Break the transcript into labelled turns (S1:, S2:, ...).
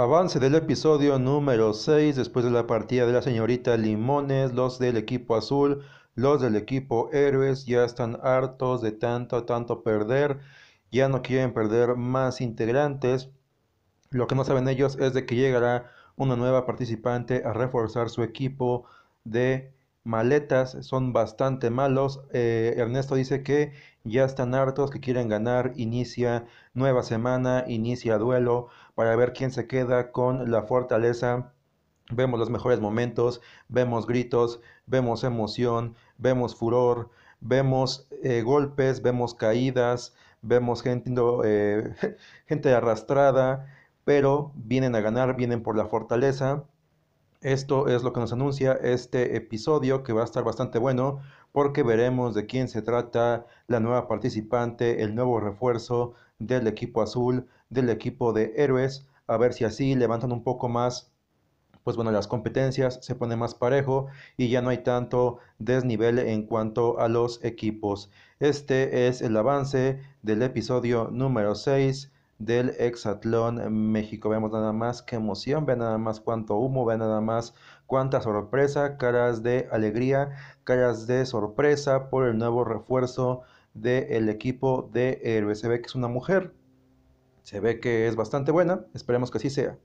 S1: Avance del episodio número 6 después de la partida de la señorita Limones, los del equipo azul, los del equipo héroes ya están hartos de tanto, tanto perder, ya no quieren perder más integrantes. Lo que no saben ellos es de que llegará una nueva participante a reforzar su equipo de maletas, son bastante malos. Eh, Ernesto dice que ya están hartos, que quieren ganar, inicia nueva semana, inicia duelo para ver quién se queda con la fortaleza. Vemos los mejores momentos, vemos gritos, vemos emoción, vemos furor, vemos eh, golpes, vemos caídas, vemos eh, gente arrastrada, pero vienen a ganar, vienen por la fortaleza. Esto es lo que nos anuncia este episodio que va a estar bastante bueno porque veremos de quién se trata la nueva participante, el nuevo refuerzo del equipo azul, del equipo de héroes, a ver si así levantan un poco más pues bueno, las competencias se ponen más parejo y ya no hay tanto desnivel en cuanto a los equipos. Este es el avance del episodio número 6 del Exatlón eh, México. Vemos nada más que emoción, ve nada más cuánto humo, ve nada más cuánta sorpresa, caras de alegría, caras de sorpresa por el nuevo refuerzo del equipo de héroes. Se ve que es una mujer, se ve que es bastante buena, esperemos que así sea.